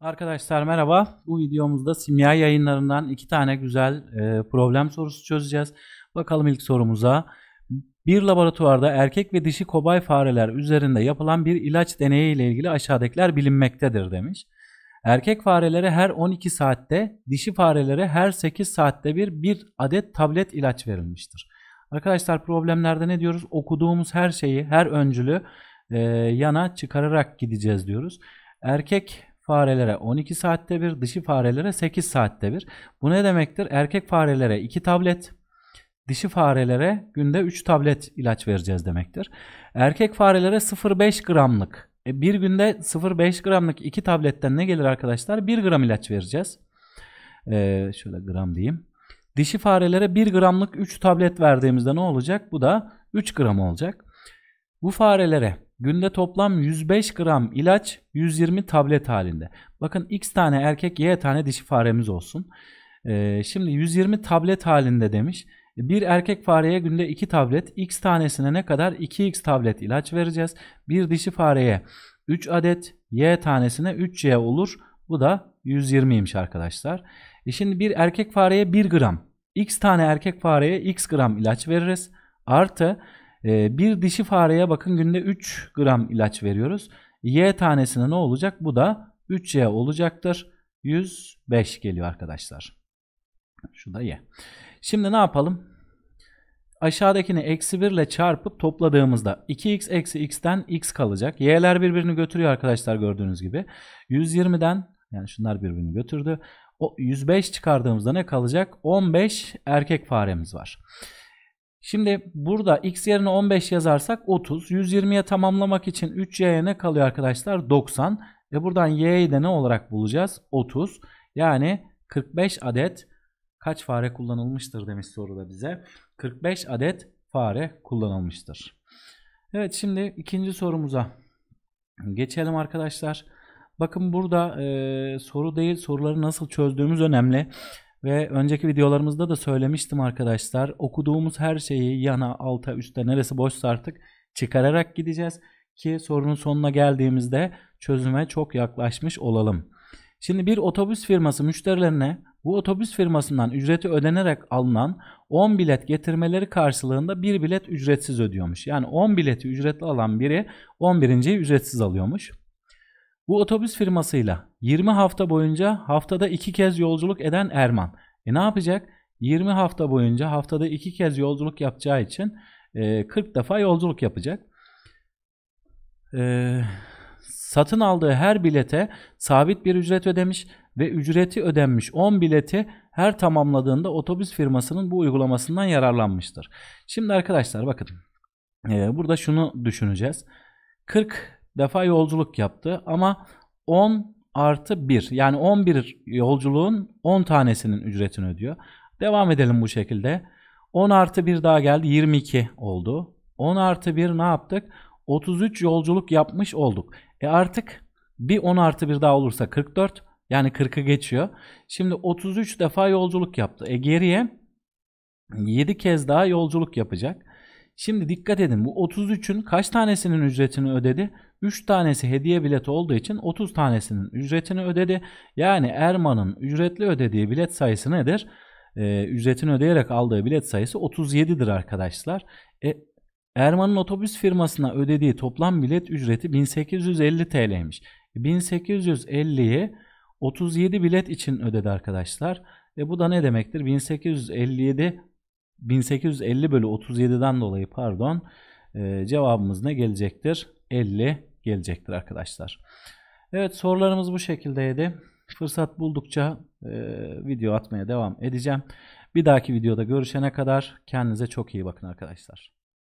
Arkadaşlar merhaba. Bu videomuzda simya yayınlarından iki tane güzel e, problem sorusu çözeceğiz. Bakalım ilk sorumuza. Bir laboratuvarda erkek ve dişi kobay fareler üzerinde yapılan bir ilaç deneyi ile ilgili aşağıdakiler bilinmektedir demiş. Erkek farelere her 12 saatte, dişi farelere her 8 saatte bir bir adet tablet ilaç verilmiştir. Arkadaşlar problemlerde ne diyoruz? Okuduğumuz her şeyi, her öncülü e, yana çıkararak gideceğiz diyoruz. Erkek farelere 12 saatte bir, dişi farelere 8 saatte bir. Bu ne demektir? Erkek farelere 2 tablet, dişi farelere günde 3 tablet ilaç vereceğiz demektir. Erkek farelere 0,5 gramlık, e bir günde 0,5 gramlık 2 tabletten ne gelir arkadaşlar? 1 gram ilaç vereceğiz. Ee, şöyle gram diyeyim. Dişi farelere 1 gramlık 3 tablet verdiğimizde ne olacak? Bu da 3 gram olacak. Bu farelere Günde toplam 105 gram ilaç 120 tablet halinde. Bakın x tane erkek y tane dişi faremiz olsun. Ee, şimdi 120 tablet halinde demiş. Bir erkek fareye günde 2 tablet x tanesine ne kadar 2x tablet ilaç vereceğiz. Bir dişi fareye 3 adet y tanesine 3y olur. Bu da 120'ymiş arkadaşlar. E şimdi bir erkek fareye 1 gram x tane erkek fareye x gram ilaç veririz. Artı ee, bir dişi fareye bakın günde 3 gram ilaç veriyoruz. Y tanesine ne olacak? Bu da 3Y olacaktır. 105 geliyor arkadaşlar. Şu da Y. Şimdi ne yapalım? Aşağıdakini eksi 1 ile çarpıp topladığımızda 2x eksi x'ten x kalacak. Y'ler birbirini götürüyor arkadaşlar gördüğünüz gibi. 120'den yani şunlar birbirini götürdü. O 105 çıkardığımızda ne kalacak? 15 erkek faremiz var. Şimdi burada x yerine 15 yazarsak 30. 120'ye tamamlamak için 3y'ye ne kalıyor arkadaşlar? 90. Ve buradan y'yi de ne olarak bulacağız? 30. Yani 45 adet kaç fare kullanılmıştır demiş soruda bize. 45 adet fare kullanılmıştır. Evet şimdi ikinci sorumuza geçelim arkadaşlar. Bakın burada e, soru değil soruları nasıl çözdüğümüz önemli. Ve önceki videolarımızda da söylemiştim arkadaşlar. Okuduğumuz her şeyi yana, alta, üste neresi boşsa artık çıkararak gideceğiz ki sorunun sonuna geldiğimizde çözüme çok yaklaşmış olalım. Şimdi bir otobüs firması müşterilerine bu otobüs firmasından ücreti ödenerek alınan 10 bilet getirmeleri karşılığında bir bilet ücretsiz ödüyormuş. Yani 10 bileti ücretli alan biri 11.yi ücretsiz alıyormuş. Bu otobüs firmasıyla 20 hafta boyunca haftada 2 kez yolculuk eden Erman. E ne yapacak? 20 hafta boyunca haftada 2 kez yolculuk yapacağı için 40 e, defa yolculuk yapacak. E, satın aldığı her bilete sabit bir ücret ödemiş ve ücreti ödenmiş 10 bileti her tamamladığında otobüs firmasının bu uygulamasından yararlanmıştır. Şimdi arkadaşlar bakın e, burada şunu düşüneceğiz. 40 defa yolculuk yaptı ama 10 artı 1 yani 11 yolculuğun 10 tanesinin ücretini ödüyor. Devam edelim bu şekilde. 10 artı 1 daha geldi 22 oldu. 10 artı 1 ne yaptık? 33 yolculuk yapmış olduk. E artık bir 10 artı 1 daha olursa 44 yani 40'ı geçiyor. Şimdi 33 defa yolculuk yaptı. E geriye 7 kez daha yolculuk yapacak. Şimdi dikkat edin bu 33'ün kaç tanesinin ücretini ödedi? 3 tanesi hediye bileti olduğu için 30 tanesinin ücretini ödedi. Yani Erman'ın ücretli ödediği bilet sayısı nedir? Ee, ücretini ödeyerek aldığı bilet sayısı 37'dir arkadaşlar. E, Erman'ın otobüs firmasına ödediği toplam bilet ücreti 1850 TL'ymiş. 1850'yi 37 bilet için ödedi arkadaşlar. E bu da ne demektir? 1857 1850 bölü 37'den dolayı pardon e, cevabımız ne gelecektir? 50 gelecektir arkadaşlar. Evet sorularımız bu şekildeydi. Fırsat buldukça e, video atmaya devam edeceğim. Bir dahaki videoda görüşene kadar kendinize çok iyi bakın arkadaşlar.